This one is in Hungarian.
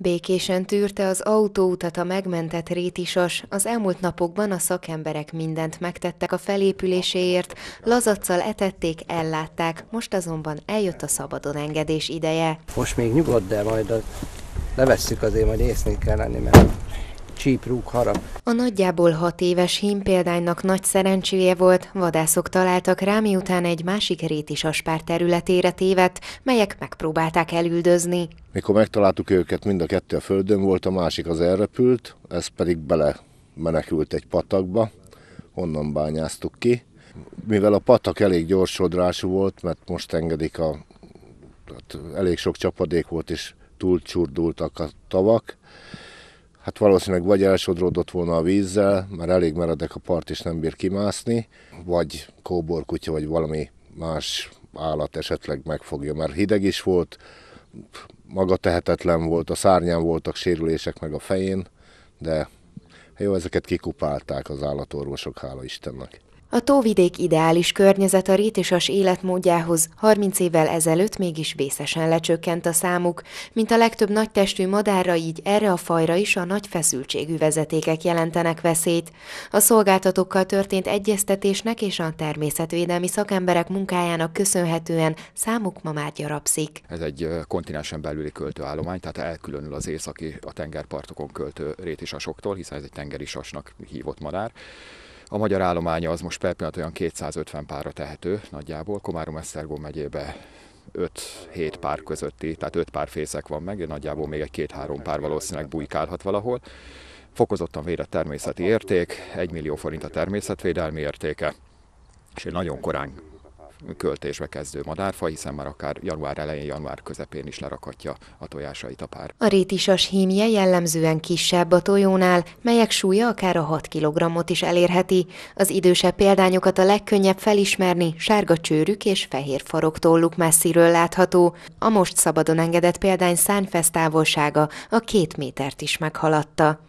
Békésen tűrte az autóutat a megmentett rétisas, az elmúlt napokban a szakemberek mindent megtettek a felépüléséért, lazacsal etették, ellátták, most azonban eljött a szabadon engedés ideje. Most még nyugodt, de majd levesszük azért, majd észnék kell lenni, mert csíprúk harap. A nagyjából hat éves hím példánynak nagy szerencséje volt, vadászok találtak rá, miután egy másik réti saspár területére tévedt, melyek megpróbálták elüldözni. Mikor megtaláltuk őket, mind a kettő a földön volt, a másik az elrepült, ez pedig bele menekült egy patakba, onnan bányáztuk ki. Mivel a patak elég gyorsodrású volt, mert most engedik a hát elég sok csapadék volt, és túlcsurdultak a tavak, hát valószínűleg vagy elsodródott volna a vízzel, mert elég meredek a part és nem bír kimászni, vagy kóborkutya, vagy valami más állat esetleg megfogja, mert hideg is volt, maga tehetetlen volt, a szárnyán voltak sérülések meg a fején, de jó, ezeket kikupálták az állatorvosok, hála Istennek. A tóvidék ideális környezet a rétisas életmódjához 30 évvel ezelőtt mégis vészesen lecsökkent a számuk, mint a legtöbb nagytestű madárra így erre a fajra is a nagy feszültségű vezetékek jelentenek veszélyt. A szolgáltatókkal történt egyeztetésnek és a természetvédelmi szakemberek munkájának köszönhetően számuk ma már gyarapszik. Ez egy kontinensen belüli költőállomány, tehát elkülönül az északi a tengerpartokon költő rétisasoktól, hiszen ez egy sasnak hívott madár a magyar állománya az most per pillanat olyan 250 párra tehető nagyjából. Komárom-Esztergom megyébe 5-7 pár közötti, tehát 5 pár fészek van meg, nagyjából még egy két-három pár valószínűleg bujkálhat valahol. Fokozottan a természeti érték, 1 millió forint a természetvédelmi értéke, és egy nagyon korán költésbe kezdő madárfa, hiszen már akár január elején, január közepén is lerakatja a tojásait a pár. A rétisas hímje jellemzően kisebb a tojónál, melyek súlya akár a 6 kg-ot is elérheti. Az idősebb példányokat a legkönnyebb felismerni, sárga csőrük és fehér farok tolluk messziről látható. A most szabadon engedett példány szárnyfesz távolsága a két métert is meghaladta.